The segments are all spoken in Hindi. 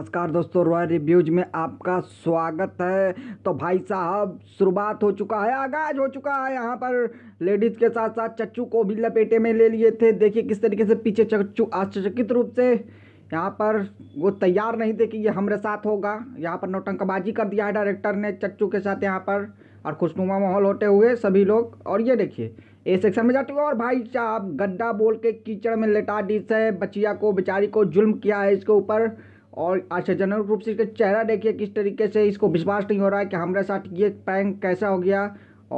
नमस्कार दोस्तों रॉयल रिव्यूज में आपका स्वागत है तो भाई साहब शुरुआत हो चुका है आगाज हो चुका है यहाँ पर लेडीज के साथ साथ चच्चू को भी लपेटे में ले लिए थे देखिए किस तरीके से पीछे चच्चू आश्चर्यचकित रूप से यहाँ पर वो तैयार नहीं थे कि ये हमारे साथ होगा यहाँ पर नोटंकबाजी कर दिया है डायरेक्टर ने चच्चू के साथ यहाँ पर और खुशनुमा माहौल होते हुए सभी लोग और ये देखिए ए सेक्शन में जाते हुए और भाई साहब गड्ढा बोल के कीचड़ में लेटा दी से बचिया को बेचारी को जुल्म किया है इसके ऊपर और आश्चर्यजनक अच्छा, रूप से इसका चेहरा देखिए किस तरीके से इसको विश्वास नहीं हो रहा है कि हमारे साथ ये पैंक कैसा हो गया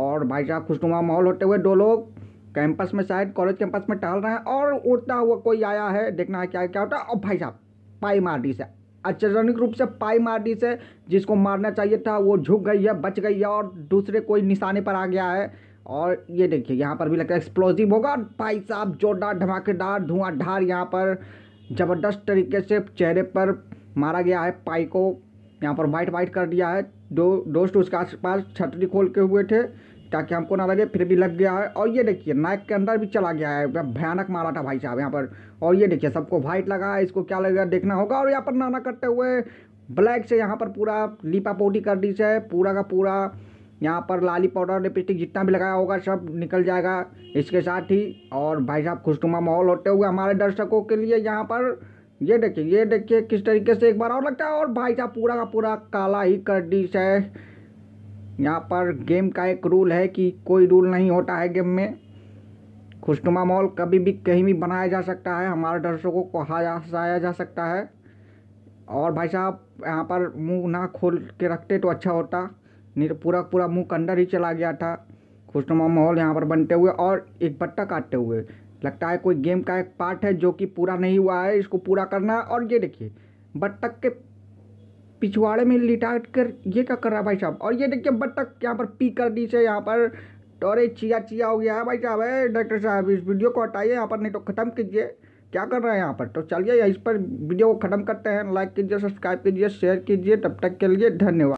और भाई साहब खुशनुमा माहौल होते हुए दो लोग कैंपस में शायद कॉलेज कैंपस में टहल रहे हैं और उड़ता हुआ कोई आया है देखना है क्या क्या होता है और भाई साहब पाई मार दी से आश्चर्यजनक रूप से पाई मार दी से जिसको मारना चाहिए था वो झुक गई है बच गई है और दूसरे कोई निशाने पर आ गया है और ये देखिए यहाँ पर भी लगता है एक्सप्लोजिव होगा भाई साहब जोरदार धमाकेदार धुआंधार यहाँ पर जबरदस्त तरीके से चेहरे पर मारा गया है पाई को यहाँ पर वाइट वाइट कर दिया है दो दोस्त उसके आसपास छतरी खोल के हुए थे ताकि हमको ना लगे फिर भी लग गया है और ये देखिए नाक के अंदर भी चला गया है भयानक मारा था भाई साहब यहाँ पर और ये देखिए सबको वाइट लगा है इसको क्या लगेगा देखना होगा और यहाँ पर नाना करते हुए ब्लैक से यहाँ पर पूरा पोटी कर दी से पूरा का पूरा यहाँ पर लाली पाउडर लिपस्टिक जितना भी लगाया होगा सब निकल जाएगा इसके साथ ही और भाई साहब खुशनुमा माहौल होते हुए हमारे दर्शकों के लिए यहाँ पर ये देखिए ये देखिए किस तरीके से एक बार और लगता है और भाई साहब पूरा का पूरा काला ही कर डिश है यहाँ पर गेम का एक रूल है कि कोई रूल नहीं होता है गेम में खुशनुमा मॉल कभी भी कहीं भी बनाया जा सकता है हमारे दर्शकों को हंसाया जा सकता है और भाई साहब यहाँ पर मुंह ना खोल के रखते तो अच्छा होता नहीं तो पूरा पूरा मुँह का अंदर ही चला गया था खुशनुमा माहौल यहाँ पर बनते हुए और एक बट्टा काटते हुए लगता है कोई गेम का एक पार्ट है जो कि पूरा नहीं हुआ है इसको पूरा करना है और ये देखिए बत्तख के पिछवाड़े में लिटाट कर ये क्या कर रहा है भाई साहब और ये देखिए बत्तख यहाँ पर पी कर दी से यहाँ पर टोरे चिया चिया हो गया है भाई साहब है डॉक्टर साहब इस वीडियो को हटाइए यहाँ पर नहीं तो ख़त्म कीजिए क्या कर रहा है यहाँ पर तो चलिए इस पर वीडियो को ख़त्म करते हैं लाइक कीजिए सब्सक्राइब कीजिए शेयर कीजिए तब तक के लिए धन्यवाद